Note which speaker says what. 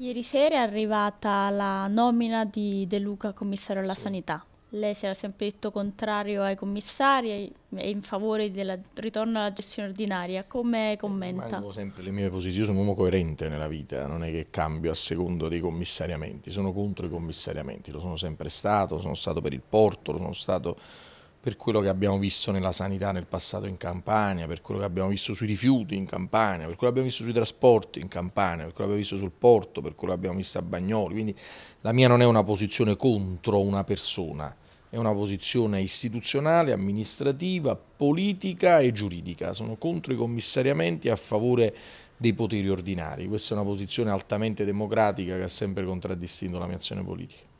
Speaker 1: Ieri sera è arrivata la nomina di De Luca commissario alla sì. sanità. Lei si era sempre detto contrario ai commissari e in favore del ritorno alla gestione ordinaria. Come commenta? Mango sempre
Speaker 2: le mie posizioni. Io sono un uomo coerente nella vita, non è che cambio a secondo dei commissariamenti. Sono contro i commissariamenti, lo sono sempre stato, sono stato per il porto, lo sono stato per quello che abbiamo visto nella sanità nel passato in Campania, per quello che abbiamo visto sui rifiuti in Campania, per quello che abbiamo visto sui trasporti in Campania, per quello che abbiamo visto sul porto, per quello che abbiamo visto a Bagnoli. Quindi la mia non è una posizione contro una persona, è una posizione istituzionale, amministrativa, politica e giuridica. Sono contro i commissariamenti e a favore dei poteri ordinari. Questa è una posizione altamente democratica che ha sempre contraddistinto la mia azione politica.